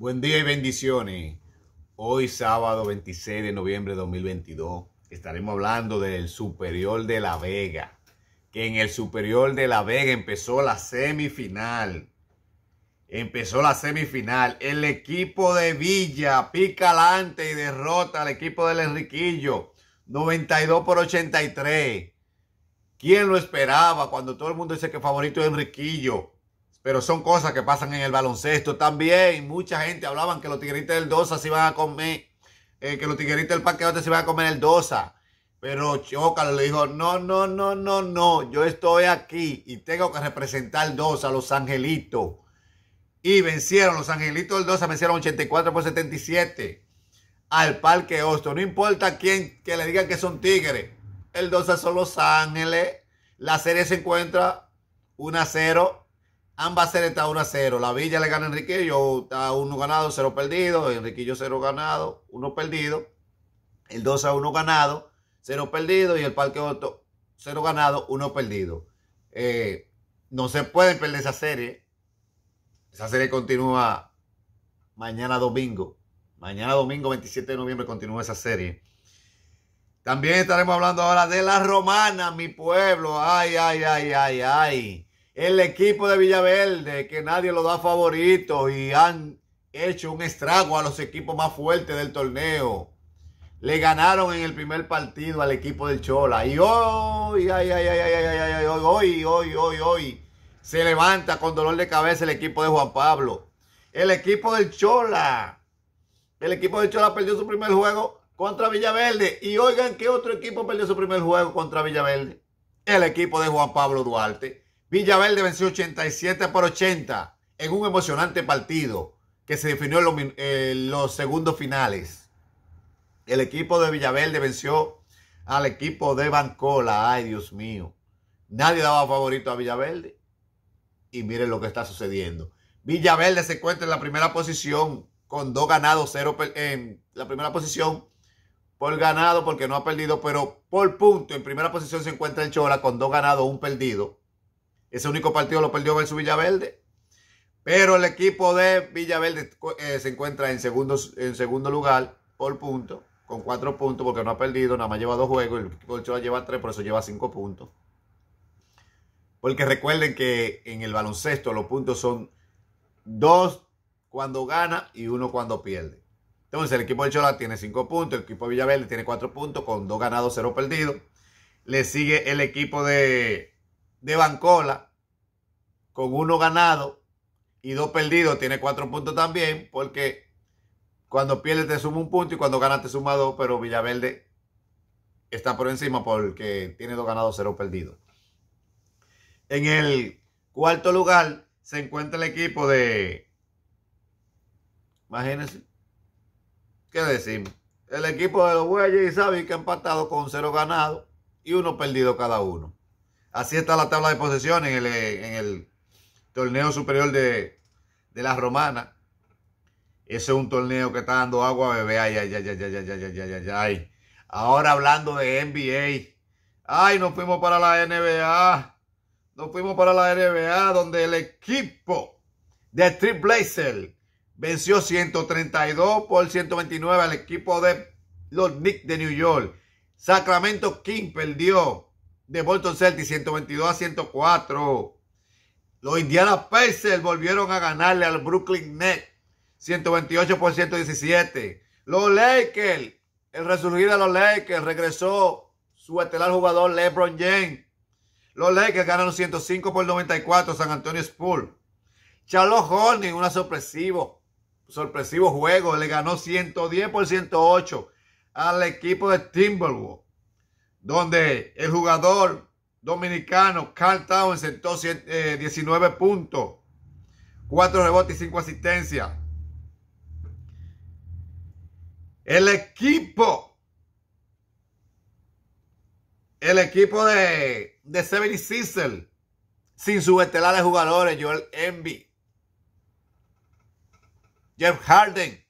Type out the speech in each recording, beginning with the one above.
Buen día y bendiciones. Hoy sábado 26 de noviembre de 2022 estaremos hablando del Superior de la Vega, que en el Superior de la Vega empezó la semifinal. Empezó la semifinal. El equipo de Villa pica alante y derrota al equipo del Enriquillo. 92 por 83. ¿Quién lo esperaba cuando todo el mundo dice que favorito es Enriquillo? Pero son cosas que pasan en el baloncesto también. Mucha gente hablaban que los tigueritos del Dosa se iban a comer, eh, que los tigueritos del Parque oeste se iban a comer el Dosa. Pero choca le dijo, no, no, no, no, no, yo estoy aquí y tengo que representar el a los angelitos. Y vencieron, los angelitos del dosa. vencieron 84 por 77 al Parque Hosto. No importa quién que le digan que son tigres. El dosa son Los Ángeles. La serie se encuentra 1 a 0 Ambas series están 1 a 0. La Villa le gana a Enriquillo, está 1 ganado, 0 perdido. Enriquillo 0 ganado, 1 perdido. El 2 a 1 ganado, 0 perdido. Y el Parque Otto, 0 ganado, 1 perdido. Eh, no se puede perder esa serie. Esa serie continúa mañana domingo. Mañana domingo 27 de noviembre continúa esa serie. También estaremos hablando ahora de la romana, mi pueblo. Ay, ay, ay, ay, ay el equipo de Villaverde, que nadie lo da favorito y han hecho un estrago a los equipos más fuertes del torneo. Le ganaron en el primer partido al equipo del Chola. Y hoy, ay, ay, ay, hoy, hoy, hoy, hoy, se levanta con dolor de cabeza el equipo de Juan Pablo. El equipo del Chola. El equipo del Chola perdió su primer juego contra Villaverde. Y oigan qué otro equipo perdió su primer juego contra Villaverde. El equipo de Juan Pablo Duarte. Villaverde venció 87 por 80 en un emocionante partido que se definió en los, eh, segundos finales. El equipo de Villaverde venció al equipo de Bancola. Ay, Dios mío. Nadie daba favorito a Villaverde. Y miren lo que está sucediendo. Villaverde se encuentra en la primera posición con dos ganados, cero en la primera posición por ganado porque no ha perdido, pero por punto en primera posición se encuentra el Chola con dos ganados, un perdido. Ese único partido lo perdió versus Villaverde. Pero el equipo de Villaverde eh, se encuentra en segundo, en segundo lugar por punto, con cuatro puntos, porque no ha perdido, nada más lleva dos juegos. El equipo de Ochoa lleva tres, por eso lleva cinco puntos. Porque recuerden que en el baloncesto los puntos son dos cuando gana y uno cuando pierde. Entonces el equipo de Chola tiene cinco puntos, el equipo de Villaverde tiene cuatro puntos, con dos ganados, cero perdido. Le sigue el equipo de de Bancola con uno ganado y dos perdidos, tiene cuatro puntos también, porque cuando pierde te suma un punto y cuando gana te suma dos, pero Villaverde está por encima porque tiene dos ganados, cero perdidos. En el cuarto lugar se encuentra el equipo de. Imagínense. ¿Qué decimos? El equipo de los bueyes y Sabi que ha empatado con cero ganado y uno perdido cada uno. Así está la tabla de posesión en el, torneo superior de, las la Romana. Ese es un torneo que está dando agua, bebé. Ay, ay, ay, ay, ay, ay, ay, ay, ay, ay. Ahora hablando de NBA. Ay, nos fuimos para la NBA. Nos fuimos para la NBA, donde el equipo de Street Blazer venció 132 por 129 al equipo de los Knicks de New York. Sacramento King perdió de Bolton Celtics 122 a 104. Los Indiana Pacers volvieron a ganarle al Brooklyn Nets 128 por 117. Los Lakers, el resurgir de los Lakers, regresó su estelar jugador LeBron James. Los Lakers ganaron 105 por 94 San Antonio Spurs. Charlotte Horning, un sorpresivo, sorpresivo juego, le ganó 110 por 108 al equipo de Timberwolves donde el jugador dominicano Carl Town sentó 19 eh, puntos, 4 rebotes y 5 asistencias. El equipo, el equipo de, de y Cecil, sin sus estelares jugadores, Joel Envy, Jeff Harden,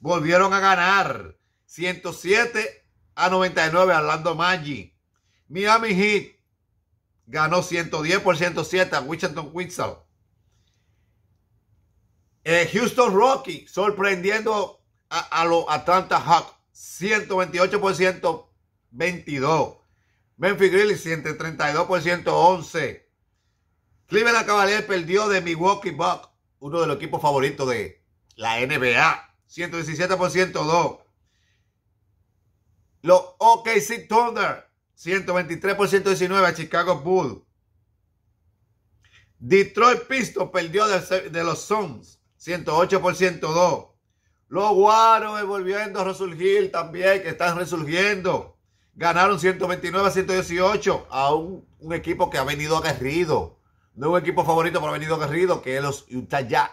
volvieron a ganar 107 a 99 Orlando Maggi. Miami Heat ganó 110 por 107 a Washington Wizards. Eh, Houston Rocky sorprendiendo a, los Atlanta Hawks 128 por 122. Memphis Grizzlies 132 por 111. Cleveland Cavaliers perdió de Milwaukee Bucks, uno de los equipos favoritos de la NBA, 117 por 102. Los OKC Thunder, 123% por 119 a Chicago Bulls. Detroit Pistons perdió de, los Suns, 108 por 102. Los Warriors volviendo a resurgir también, que están resurgiendo. Ganaron 129 a 118 a un, equipo que ha venido aguerrido. No un equipo favorito, pero ha venido aguerrido, que es los Utah Jazz.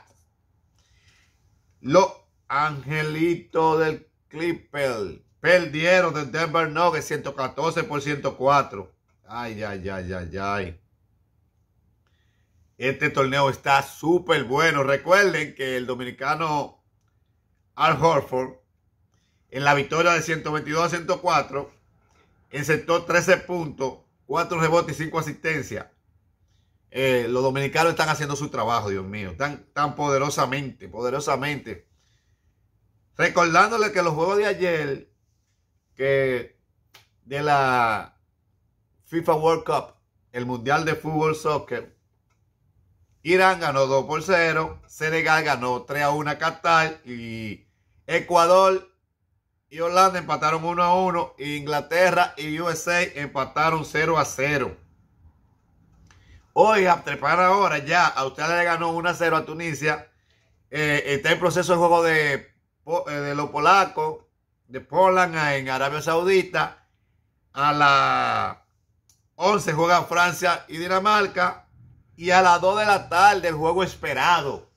Los Angelitos del Clipper Perdieron de Denver Nuggets 114 por 104. Ay, ay, ay, ay, ay. Este torneo está súper bueno. Recuerden que el dominicano Al Horford, en la victoria de 122 a 104, encestó 13 puntos, 4 rebotes y 5 asistencias. Eh, los dominicanos están haciendo su trabajo, Dios mío, tan, tan poderosamente, poderosamente. Recordándole que los juegos de ayer que de la FIFA World Cup, el Mundial de Fútbol Soccer, Irán ganó 2 por 0, Senegal ganó 3 a 1 a Qatar y Ecuador y Holanda empataron 1 a 1, Inglaterra y USA empataron 0 a 0. Hoy, a trepar ahora ya, Australia le ganó 1 a 0 a Tunisia. Eh, está en proceso el juego de, eh, de los polacos de Polonia en Arabia Saudita. A las 11 juega Francia y Dinamarca. Y a las 2 de la tarde el juego esperado.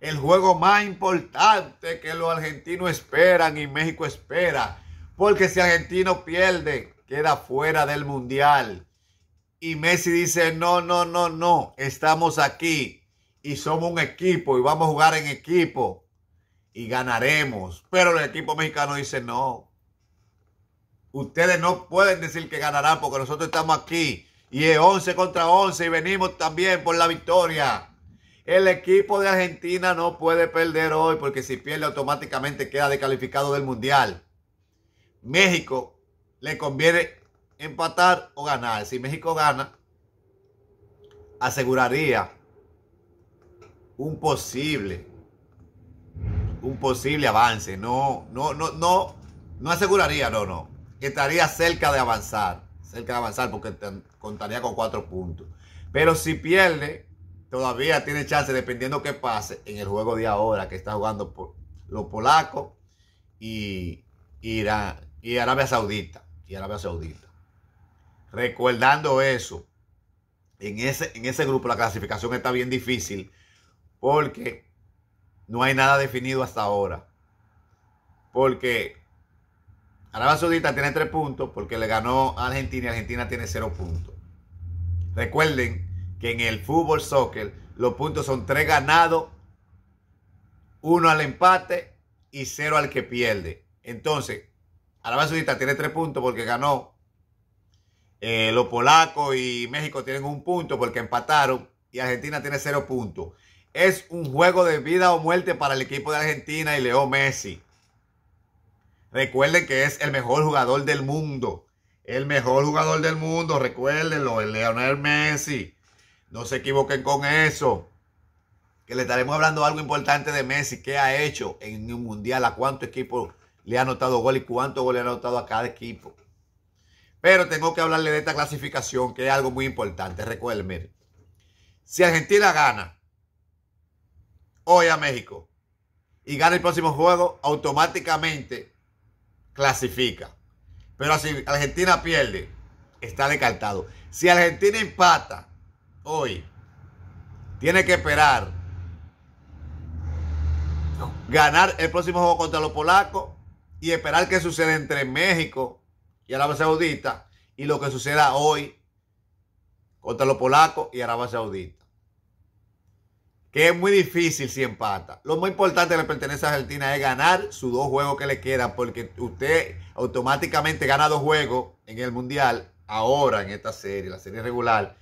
El juego más importante que los argentinos esperan y México espera. Porque si Argentino pierde, queda fuera del mundial. Y Messi dice, no, no, no, no, estamos aquí y somos un equipo y vamos a jugar en equipo y ganaremos. Pero el equipo mexicano dice no. Ustedes no pueden decir que ganarán porque nosotros estamos aquí y es 11 contra 11 y venimos también por la victoria. El equipo de Argentina no puede perder hoy porque si pierde automáticamente queda descalificado del Mundial. México le conviene empatar o ganar. Si México gana, aseguraría un posible un posible avance. No, no, no, no, no aseguraría, no, no. Estaría cerca de avanzar, cerca de avanzar porque contaría con cuatro puntos. Pero si pierde, todavía tiene chance, dependiendo qué pase en el juego de ahora que está jugando los polacos y, y, y Arabia Saudita. Y Arabia Saudita. Recordando eso, en ese, en ese grupo la clasificación está bien difícil porque no hay nada definido hasta ahora. Porque Arabia tiene tres puntos porque le ganó a Argentina y Argentina tiene cero puntos. Recuerden que en el fútbol soccer los puntos son tres ganados, uno al empate y cero al que pierde. Entonces, Arabia Saudita tiene tres puntos porque ganó. Eh, los polacos y México tienen un punto porque empataron y Argentina tiene cero puntos es un juego de vida o muerte para el equipo de Argentina y Leo Messi. Recuerden que es el mejor jugador del mundo. El mejor jugador del mundo, recuérdenlo, el Leonel Messi. No se equivoquen con eso. Que le estaremos hablando algo importante de Messi. ¿Qué ha hecho en un mundial? ¿A cuánto equipo le ha anotado gol y cuánto gol le ha anotado a cada equipo? Pero tengo que hablarle de esta clasificación, que es algo muy importante. Recuerden, Si Argentina gana, hoy a México y gana el próximo juego, automáticamente clasifica. Pero si Argentina pierde, está descartado. Si Argentina empata hoy, tiene que esperar ganar el próximo juego contra los polacos y esperar qué sucede entre México y Arabia Saudita y lo que suceda hoy contra los polacos y Arabia Saudita que es muy difícil si empata. Lo más importante de le pertenece a Argentina es ganar sus dos juegos que le quedan, porque usted automáticamente gana dos juegos en el Mundial, ahora en esta serie, la serie regular,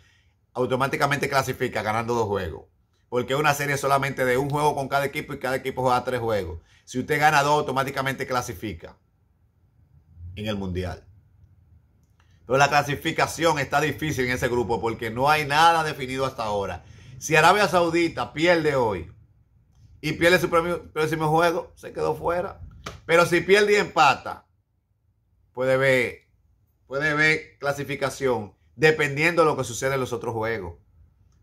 automáticamente clasifica ganando dos juegos. Porque una serie solamente de un juego con cada equipo y cada equipo juega tres juegos. Si usted gana dos, automáticamente clasifica en el Mundial. Pero la clasificación está difícil en ese grupo porque no hay nada definido hasta ahora. Si Arabia Saudita pierde hoy y pierde su próximo juego, se quedó fuera. Pero si pierde y empata, puede ver, puede ver clasificación dependiendo de lo que sucede en los otros juegos.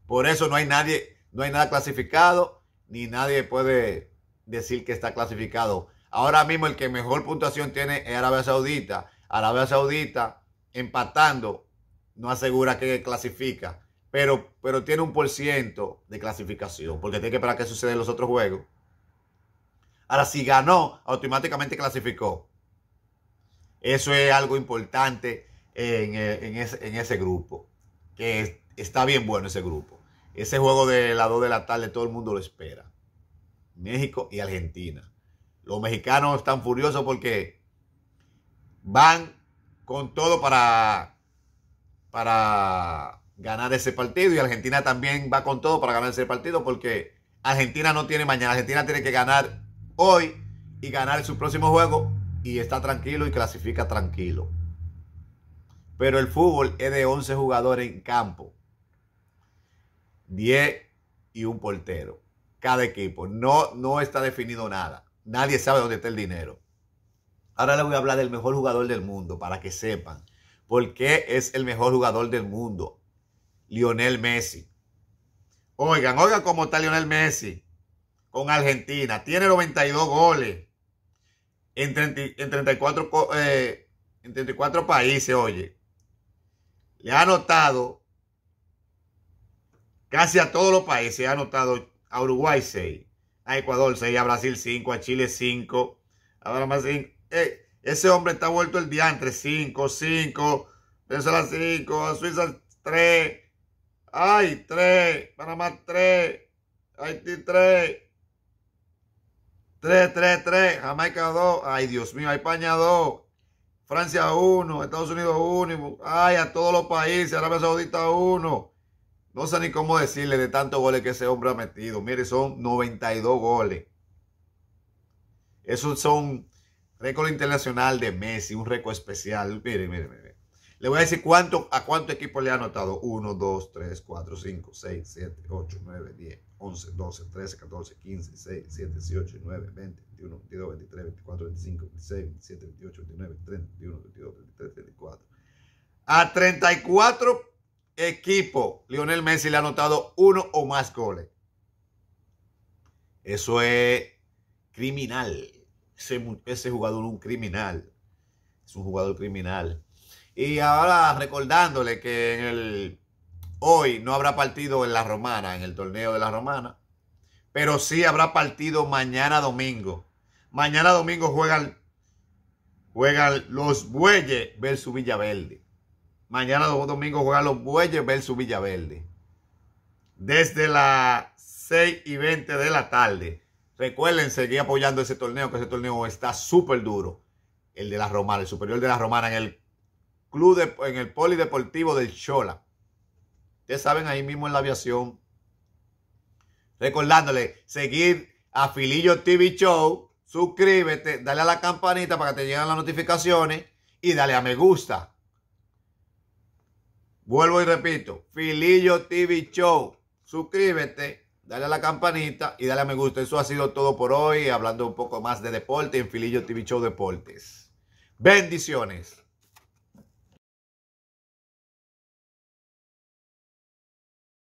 Por eso no hay nadie, no hay nada clasificado, ni nadie puede decir que está clasificado. Ahora mismo el que mejor puntuación tiene es Arabia Saudita. Arabia Saudita empatando no asegura que clasifica pero, tiene un por ciento de clasificación, porque tiene que esperar que suceda en los otros juegos. Ahora, si ganó, automáticamente clasificó. Eso es algo importante en, ese, grupo, que está bien bueno ese grupo. Ese juego de las 2 de la tarde todo el mundo lo espera. México y Argentina. Los mexicanos están furiosos porque van con todo para, para ganar ese partido y Argentina también va con todo para ganar ese partido porque Argentina no tiene mañana, Argentina tiene que ganar hoy y ganar su próximo juego y está tranquilo y clasifica tranquilo. Pero el fútbol es de 11 jugadores en campo, 10 y un portero, cada equipo. No, no está definido nada, nadie sabe dónde está el dinero. Ahora le voy a hablar del mejor jugador del mundo para que sepan por qué es el mejor jugador del mundo. Lionel Messi. Oigan, oigan cómo está Lionel Messi con Argentina. Tiene 92 goles en, 34, en 34 eh, países, oye. Le ha anotado casi a todos los países. Ha anotado a Uruguay 6, a Ecuador 6, a Brasil 5, a Chile 5, Ahora más 5. ese hombre está vuelto el diantre. 5, 5, Venezuela 5, a Suiza 3. Ay, tres, Panamá tres, Haití tres, tres, tres, tres, Jamaica dos, Ay, Dios mío. España dos, Francia uno, Estados Unidos uno, Ay, a todos los países. Arabia Saudita uno, No sé ni cómo decirle de tantos goles que ese hombre ha metido. Mire, son 92 goles. Esos son récord internacional de Messi, un récord especial. Mire, mire, mire. Le voy a decir a cuánto equipo le ha anotado. 1, 2, 3, 4, 5, 6, 7, 8, 9, 10, 11, 12, 13, 14, 15, 16, 17, 18, 19, 20, 21, 22, 23, 24, 25, 26, 27, 28, 29, 30, 31, 22, 33, 34. A 34 equipos, Lionel Messi le ha anotado uno o más goles. Eso es criminal. ese jugador es un criminal. Es un jugador criminal. Y ahora recordándole que en hoy no habrá partido en la Romana, en el torneo de la Romana, pero sí habrá partido mañana domingo. Mañana domingo juegan, juegan los Bueyes versus Villaverde. Mañana domingo juegan los Bueyes versus Villaverde. Desde las 6 y 20 de la tarde. Recuerden seguir apoyando ese torneo, que ese torneo está súper duro. El de la Romana, el superior de la Romana en el club en el polideportivo del Chola. Ustedes saben, ahí mismo en la aviación. Recordándole, seguir a Filillo TV Show, suscríbete, dale a la campanita para que te lleguen las notificaciones y dale a me gusta. Vuelvo y repito, Filillo TV Show, suscríbete, dale a la campanita y dale a me gusta. Eso ha sido todo por hoy, hablando un poco más de deporte en Filillo TV Show Deportes. Bendiciones.